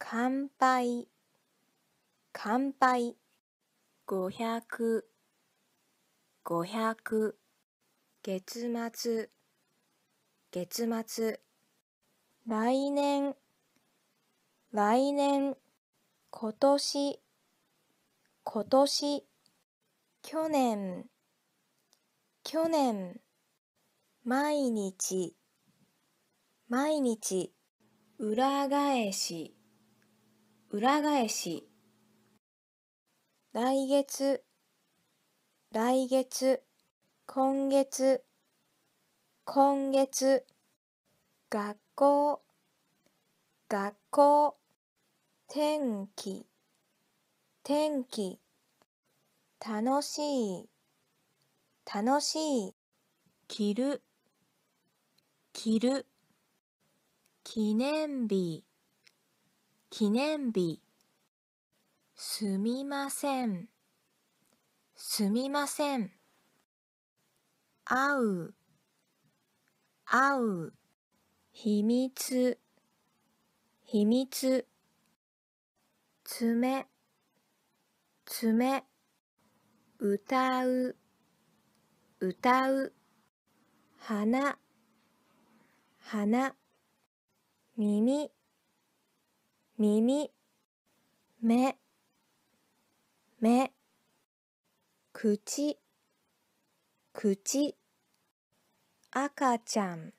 乾杯乾杯五百五百月末月末来年来年今年今年去年去年毎日毎日裏返し裏返し来月来月今月今月学校学校天気天気楽しい楽しい着る着る記念日記念日すみませんすみません会う会う秘密秘密爪爪歌う歌う花花耳耳目目口口赤ちゃん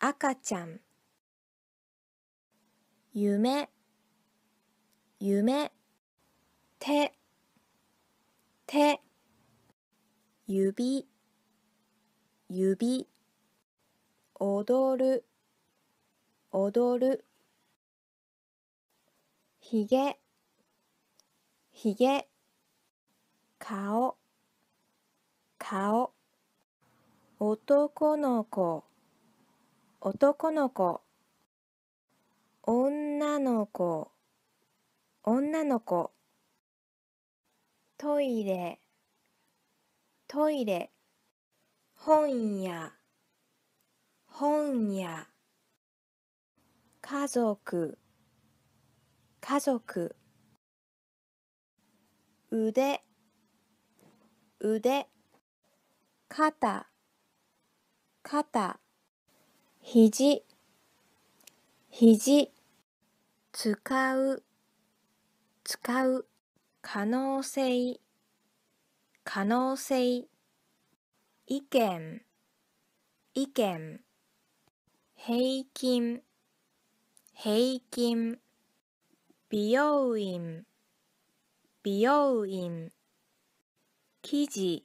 赤ちゃん夢夢手手指指踊る踊るひげひげ顔顔男の子男の子女の子女の子トイレトイレ本屋本屋家族家族腕腕肩肩肘肘使う使う可能性可能性意見意見平均平均美容院美容院生地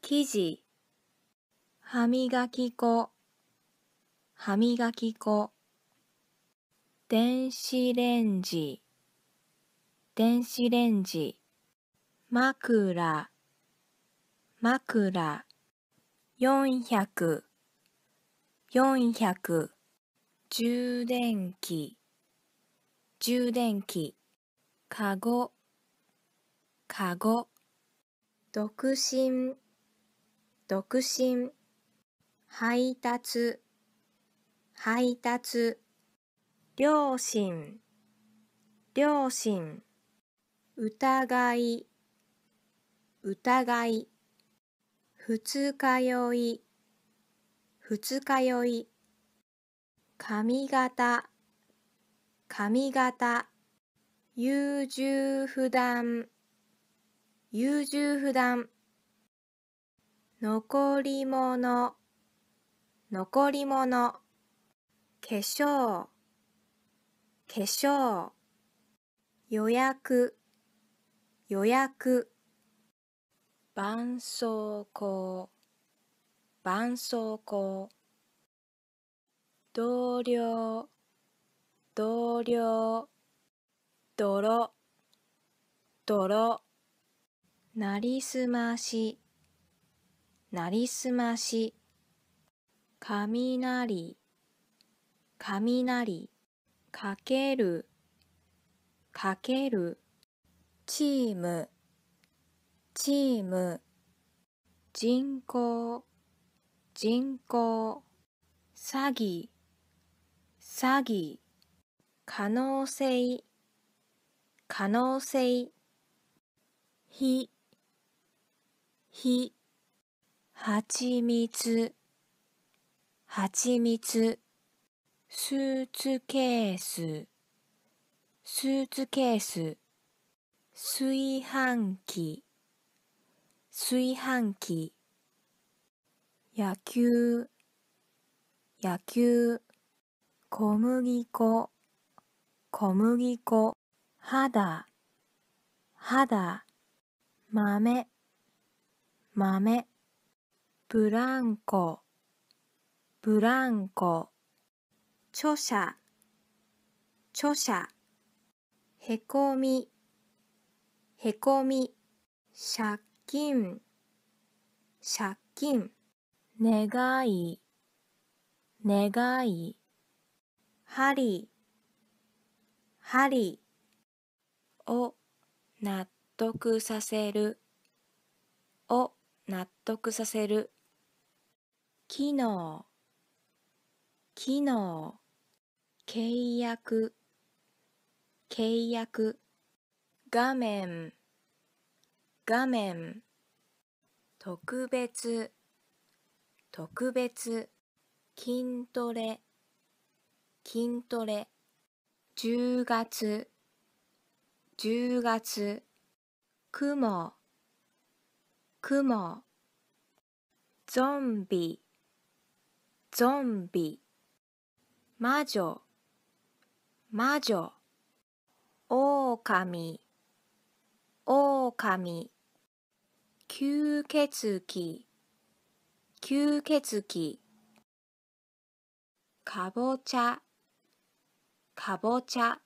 生地歯磨き粉歯磨き粉電子レンジ電子レンジ枕枕400 400充電器充電器かごかご独身独身配達配達両親両親疑い疑い二日酔い二日酔い髪型髪型優柔不断優柔不断残り物残り物化粧化粧予約予約絆創膏絆創膏同僚同僚泥泥なりすましなりすまし雷雷かけるかけるチームチーム人口人口詐欺詐欺可能性可能性ひひはちみつはちみつスーツケーススーツケース炊飯器炊飯器野球野球小麦粉小麦粉、肌、肌、豆、豆、ブランコ、ブランコ、著者、著者、へこみ、へこみ、借金、借金、願い、願い、針、針を納得させるを納得させる機能機能契約契約画面画面特別特別筋トレ筋トレ10月10月雲雲ゾンビゾンビ魔女魔女オオカミオオカミ吸血鬼吸血鬼かぼちゃかぼちゃ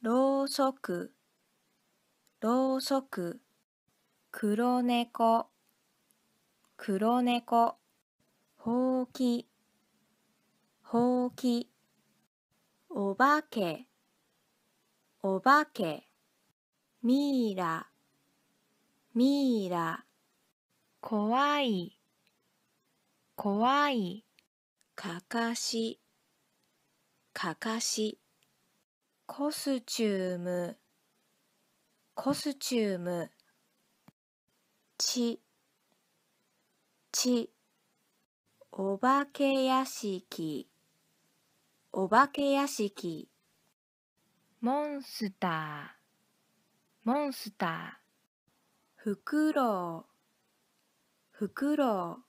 ろうそくろうそく黒猫黒猫ほうきほうきおばけおばけミイラミイラこわいこわいかかしかかしコスチュームコスチュームちちお化け屋敷お化け屋敷モンスターモンスターフクロウフクロウ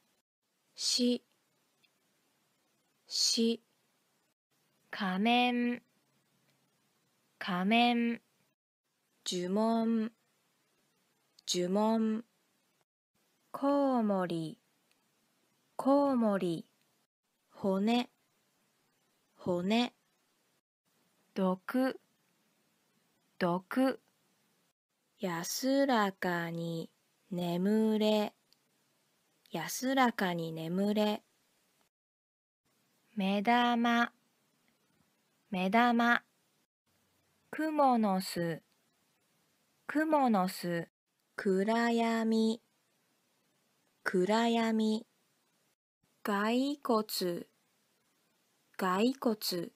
しし仮面仮面呪文呪文コウモリコウモリ骨骨毒毒安らかに眠れ安らかに眠れ目玉目玉くものすくものす暗闇暗闇骸骨骸骨